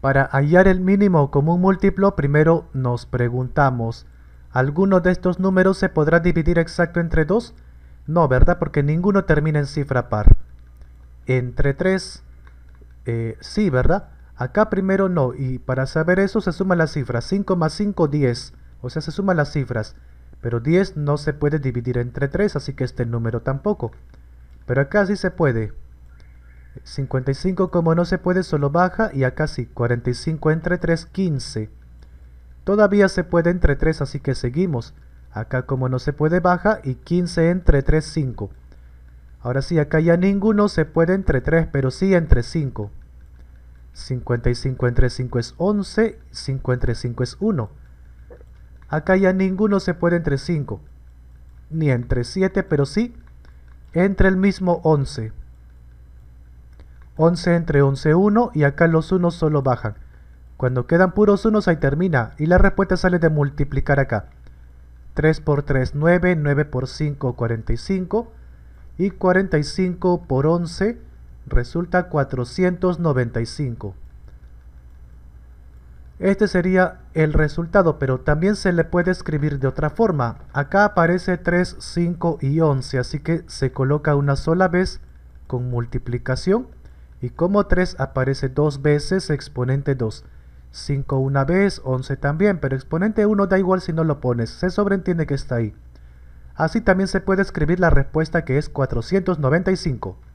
Para hallar el mínimo común múltiplo, primero nos preguntamos, ¿alguno de estos números se podrá dividir exacto entre 2? No, ¿verdad? Porque ninguno termina en cifra par. Entre 3, eh, sí, ¿verdad? Acá primero no, y para saber eso se suman las cifras, 5 más 5, 10, o sea, se suman las cifras. Pero 10 no se puede dividir entre 3, así que este número tampoco. Pero acá sí se puede. 55 como no se puede solo baja y acá sí, 45 entre 3, 15. Todavía se puede entre 3, así que seguimos. Acá como no se puede baja y 15 entre 3, 5. Ahora sí, acá ya ninguno se puede entre 3, pero sí entre 5. 55 entre 5 es 11, 5 entre 5 es 1. Acá ya ninguno se puede entre 5, ni entre 7, pero sí entre el mismo 11. 11 entre 11, 1 y acá los unos solo bajan. Cuando quedan puros unos ahí termina y la respuesta sale de multiplicar acá. 3 por 3, 9, 9 por 5, 45 y 45 por 11 resulta 495. Este sería el resultado, pero también se le puede escribir de otra forma. Acá aparece 3, 5 y 11, así que se coloca una sola vez con multiplicación y como 3 aparece dos veces exponente 2. 5 una vez, 11 también, pero exponente 1 da igual si no lo pones, se sobreentiende que está ahí. Así también se puede escribir la respuesta que es 495.